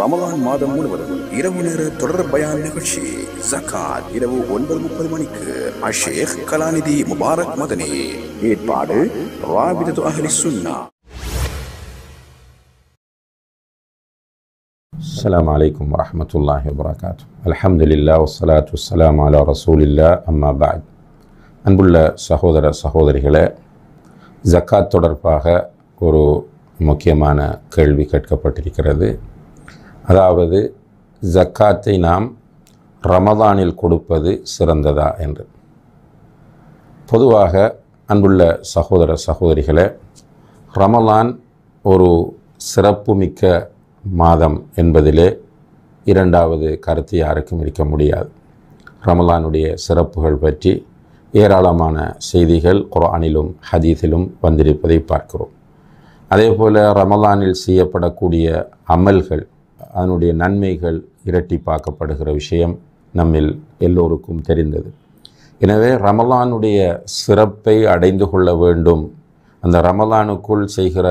ரமலான் மாதம் முழுவதும் இரவு நேர தொடர் பயான் நிகழ்ச்சி ஜக்காத் இரவு ஒன்பது முப்பது மணிக்கு அஷேக் கலாநிதி முபாரக் மதனி ஏற்பாடு ராபிதத்து அஹலி சுன்னா السلام عليكم ورحمة الله وبركاته الحمد لله والصلاة والسلام على رسول الله أما بعد أنبو الله அன்புள்ள சகோதர சகோதரிகளே ஜக்காத் தொடர்பாக ஒரு முக்கியமான கேள்வி கேட்கப்பட்டிருக்கிறது அதாவது ஜக்காத்தை நாம் ரமதானில் கொடுப்பது சிறந்ததா என்று பொதுவாக அன்புள்ள சகோதர சகோதரிகளே ரமலான் ஒரு சிறப்புமிக்க மாதம் என்பதிலே இரண்டாவது கருத்து யாருக்கும் இருக்க முடியாது ரமலானுடைய சிறப்புகள் பற்றி ஏராளமான செய்திகள் குரானிலும் ஹதீஸிலும் வந்திருப்பதை பார்க்கிறோம் அதே போல் ரமலானில் செய்யப்படக்கூடிய அமல்கள் அதனுடைய நன்மைகள் இரட்டிப்பாக்கப்படுகிற விஷயம் நம்மில் எல்லோருக்கும் தெரிந்தது எனவே ரமலானுடைய சிறப்பை அடைந்து கொள்ள வேண்டும் அந்த ரமலானுக்குள் செய்கிற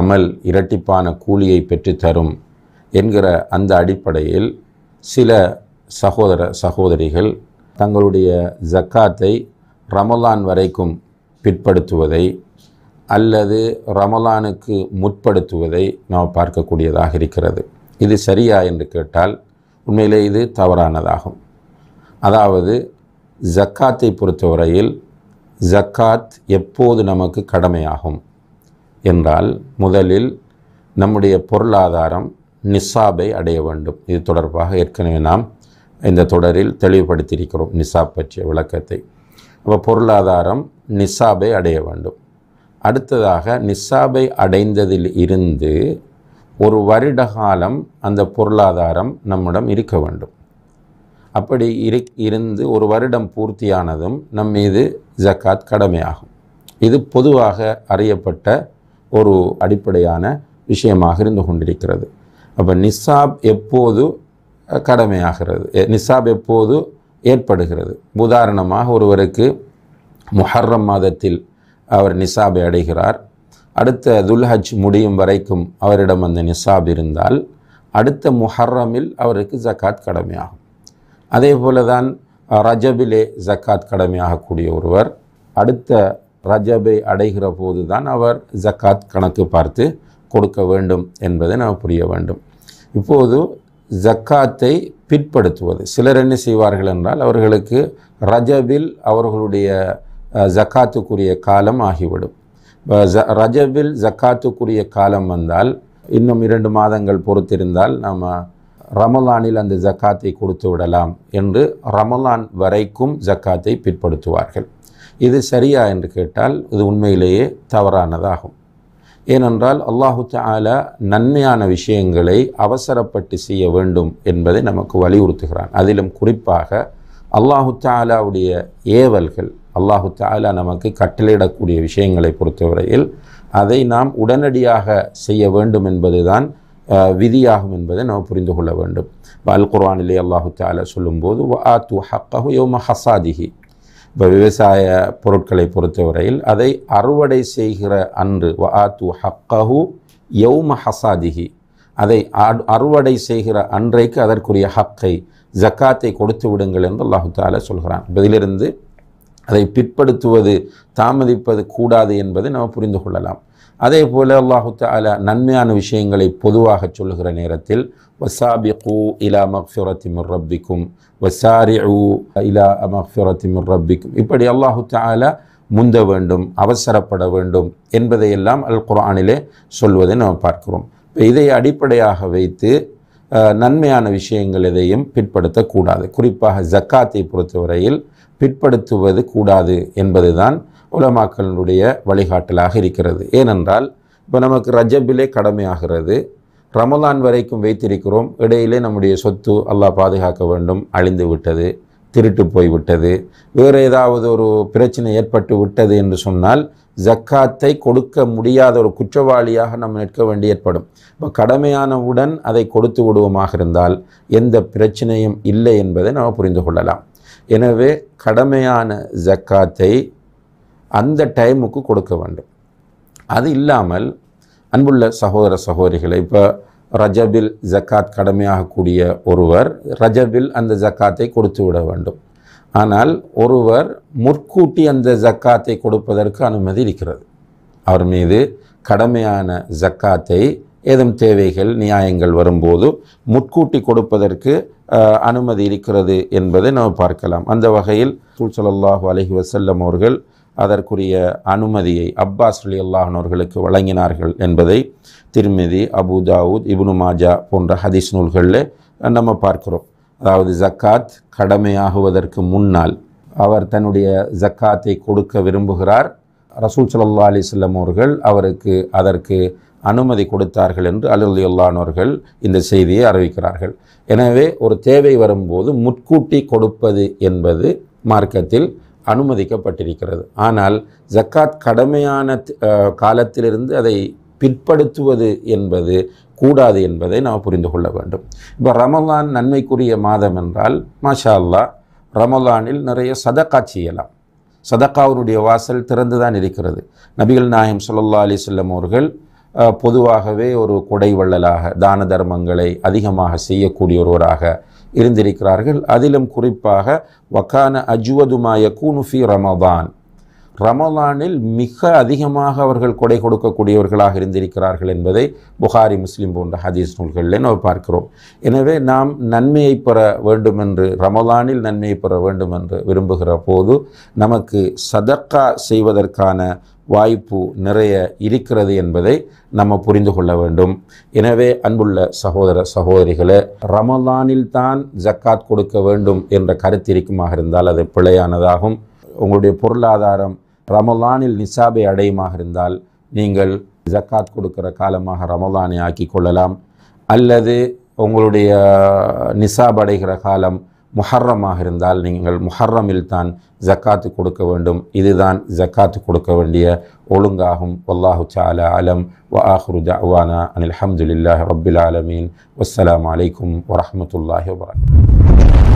அமல் இரட்டிப்பான கூலியை பெற்றுத்தரும் என்கிற அந்த அடிப்படையில் சில சகோதர சகோதரிகள் தங்களுடைய ஜக்காத்தை ரமலான் வரைக்கும் பிற்படுத்துவதை அல்லது ரமலானுக்கு முற்படுத்துவதை நாம் பார்க்கக்கூடியதாக இருக்கிறது இது சரியா என்று கேட்டால் உண்மையிலே இது தவறானதாகும் அதாவது ஜக்காத்தை பொறுத்தவரையில் ஜக்காத் எப்போது நமக்கு கடமையாகும் என்றால் முதலில் நம்முடைய பொருளாதாரம் நிசாபை அடைய வேண்டும் இது தொடர்பாக ஏற்கனவே நாம் இந்த தொடரில் தெளிவுபடுத்தியிருக்கிறோம் நிசாப் பற்றிய விளக்கத்தை அப்போ பொருளாதாரம் நிசாபை அடைய வேண்டும் அடுத்ததாக நிசாபை அடைந்ததில் இருந்து ஒரு வருட காலம் அந்த பொருளாதாரம் நம்மிடம் இருக்க வேண்டும் அப்படி இரு இருந்து ஒரு வருடம் பூர்த்தியானதும் நம் மீது ஜக்காத் கடமையாகும் இது பொதுவாக அறியப்பட்ட ஒரு அடிப்படையான விஷயமாக இருந்து கொண்டிருக்கிறது அப்போ நிசாப் எப்போது கடமையாகிறது நிசாப் எப்போது ஏற்படுகிறது உதாரணமாக ஒருவருக்கு முஹர்ரம் மாதத்தில் அவர் நிசாபை அடைகிறார் அடுத்த துல்ஹஜ் முடியும் வரைக்கும் அவரிடம் அந்த நிசாப் இருந்தால் அடுத்த முஹர்ரமில் அவருக்கு ஜக்காத் கடமையாகும் அதே போல தான் ரஜபிலே ஜக்காத் கடமையாகக்கூடிய ஒருவர் அடுத்த ரஜபை அடைகிற போது தான் அவர் ஜக்காத் கணக்கு பார்த்து கொடுக்க வேண்டும் என்பதை நாம் புரிய வேண்டும் இப்போது ஜக்காத்தை பிற்படுத்துவது சிலர் என்ன செய்வார்கள் என்றால் அவர்களுக்கு ரஜபில் அவர்களுடைய ஜக்காத்துக்குரிய காலம் ஆகிவிடும் ரஜவில் ஜக்காத்துக்குரிய காலம் வந்தால் இன்னும் இரண்டு மாதங்கள் பொறுத்திருந்தால் நாம் ரமலானில் அந்த ஜக்காத்தை கொடுத்து விடலாம் என்று ரமலான் வரைக்கும் ஜக்காத்தை பிற்படுத்துவார்கள் இது சரியா என்று கேட்டால் இது உண்மையிலேயே தவறானதாகும் ஏனென்றால் அல்லாஹு தாலா நன்மையான விஷயங்களை அவசரப்பட்டு செய்ய வேண்டும் என்பதை நமக்கு வலியுறுத்துகிறான் அதிலும் குறிப்பாக அல்லாஹு தாலாவுடைய ஏவல்கள் அல்லாஹு தாலா நமக்கு கட்டளையிடக்கூடிய விஷயங்களை பொறுத்தவரையில் அதை நாம் உடனடியாக செய்ய வேண்டும் என்பதுதான் விதியாகும் என்பதை நாம் புரிந்து கொள்ள வேண்டும் அல் குர்வானிலே அல்லாஹு தாலா சொல்லும்போது ஆத்து ஹக்கஹு யோம இப்போ விவசாய பொருட்களை பொறுத்தவரையில் அதை அறுவடை செய்கிற அன்று வ ஆத்து ஹக்கஹு யௌம ஹசாதிகி அதை அறுவடை செய்கிற அன்றைக்கு அதற்குரிய ஹக்கை ஜக்காத்தை கொடுத்து விடுங்கள் என்று அல்லாஹு தாலா சொல்கிறான் இதிலிருந்து அதை பிற்படுத்துவது தாமதிப்பது கூடாது என்பதை நம்ம புரிந்து கொள்ளலாம் அதே போல் அல்லாஹு தால நன்மையான விஷயங்களை பொதுவாக சொல்லுகிற நேரத்தில் வசாபிகு இலா மக்ஃபிரத்திமிர் ரப்பிக்கும் வசாரி இலா மக்ஃபிரத்திமிர் ரப்பிக்கும் இப்படி அல்லாஹு தால முந்த வேண்டும் அவசரப்பட வேண்டும் என்பதையெல்லாம் அல் குரானிலே சொல்வதை நாம் பார்க்கிறோம் இப்போ இதை அடிப்படையாக வைத்து நன்மையான விஷயங்கள் எதையும் பிற்படுத்தக்கூடாது குறிப்பாக ஜக்காத்தை பொறுத்தவரையில் பிற்படுத்துவது கூடாது என்பதுதான் உலமாக்களுடைய வழிகாட்டலாக இருக்கிறது ஏனென்றால் இப்போ நமக்கு ரஜபிலே கடமையாகிறது ரமலான் வரைக்கும் வைத்திருக்கிறோம் இடையிலே நம்முடைய சொத்து அல்லாஹ் பாதுகாக்க வேண்டும் அழிந்து விட்டது திருட்டு போய்விட்டது வேறு ஏதாவது ஒரு பிரச்சனை ஏற்பட்டு விட்டது என்று சொன்னால் ஜக்காத்தை கொடுக்க முடியாத ஒரு குற்றவாளியாக நம்ம நிற்க வேண்டி ஏற்படும் இப்போ கடமையானவுடன் அதை கொடுத்து விடுவோமாக இருந்தால் எந்த பிரச்சனையும் இல்லை என்பதை நாம் புரிந்து கொள்ளலாம் எனவே கடமையான ஜக்காத்தை அந்த டைமுக்கு கொடுக்க வேண்டும் அது இல்லாமல் அன்புள்ள சகோதர சகோதரிகளை இப்போ ரஜபில் ஜக்காத் கடமையாகக்கூடிய ஒருவர் ரஜபில் அந்த ஜக்காத்தை கொடுத்து விட வேண்டும் ஆனால் ஒருவர் முற்கூட்டி அந்த ஜக்காத்தை கொடுப்பதற்கு அனுமதி இருக்கிறது அவர் மீது கடமையான ஜக்காத்தை ஏதும் தேவைகள் நியாயங்கள் வரும்போது முட்கூட்டி கொடுப்பதற்கு அனுமதி இருக்கிறது என்பதை நாம் பார்க்கலாம் அந்த வகையில் சூழ்சலல்லாஹு அலஹி வசல்லம் அவர்கள் அதற்குரிய அனுமதியை அப்பாஸ் அலி அல்லாஹனவர்களுக்கு வழங்கினார்கள் என்பதை திருமிதி அபுதாவுத் இபுனு மாஜா போன்ற ஹதீஸ் நூல்களில் நம்ம பார்க்குறோம் அதாவது ஜக்காத் கடமையாகுவதற்கு முன்னால் அவர் தன்னுடைய ஜக்காத்தை கொடுக்க விரும்புகிறார் ரசூல் சல்லா அலிஸ்லம் அவர்கள் அவருக்கு அதற்கு அனுமதி கொடுத்தார்கள் என்று அலுவலியுள்ளானவர்கள் இந்த செய்தியை அறிவிக்கிறார்கள் எனவே ஒரு தேவை வரும்போது முட்கூட்டி கொடுப்பது என்பது மார்க்கத்தில் அனுமதிக்கப்பட்டிருக்கிறது ஆனால் ஜக்காத் கடமையான காலத்திலிருந்து அதை பிற்படுத்துவது என்பது கூடாது என்பதை நாம் புரிந்து கொள்ள வேண்டும் இப்போ ரமலான் நன்மைக்குரிய மாதம் என்றால் மாஷா அல்லா ரமலானில் நிறைய சதக்கா செய்யலாம் சதக்காவுடைய வாசல் திறந்து தான் இருக்கிறது நபிகள் நாயம் சுல்லா அலி செல்லம் அவர்கள் பொதுவாகவே ஒரு குடை வள்ளலாக தான தர்மங்களை அதிகமாக செய்யக்கூடியவராக இருந்திருக்கிறார்கள் அதிலும் குறிப்பாக வக்கான அஜுவதுமாய கூனுஃபி ரமதான் ரமலானில் மிக அதிகமாக அவர்கள் கொடை கொடுக்கக்கூடியவர்களாக இருந்திருக்கிறார்கள் என்பதை புகாரி முஸ்லீம் போன்ற ஹதீஸ் நூல்களில் நாம் பார்க்கிறோம் எனவே நாம் நன்மையை பெற வேண்டும் என்று ரமலானில் நன்மையை பெற வேண்டும் என்று விரும்புகிற போது நமக்கு சதர்க்கா செய்வதற்கான வாய்ப்பு நிறைய இருக்கிறது என்பதை நம்ம புரிந்து கொள்ள வேண்டும் எனவே அன்புள்ள சகோதர சகோதரிகளே ரமலானில் தான் ஜக்காத் கொடுக்க வேண்டும் என்ற கருத்து இருக்குமாக இருந்தால் அது பிழையானதாகும் உங்களுடைய பொருளாதாரம் ரமலானில் நிசாபை அடையுமாக இருந்தால் நீங்கள் ஜக்காத் கொடுக்கிற காலமாக ரமலானை ஆக்கி கொள்ளலாம் அல்லது உங்களுடைய நிசாப் அடைகிற காலம் முஹர்ரமாக இருந்தால் நீங்கள் முஹர்ரமில் தான் ஜக்காத்து கொடுக்க வேண்டும் இதுதான் ஜக்காத்து கொடுக்க வேண்டிய ஒழுங்காகும் வல்லாஹு சாலா அலம் வ ஆஹ்ரு ஜவானா அனில் அஹமதுல்லாஹ் ரபில் ஆலமீன் வஸ்ஸலாம் அலைக்கும் வரமத்துல்லாஹி வபரக்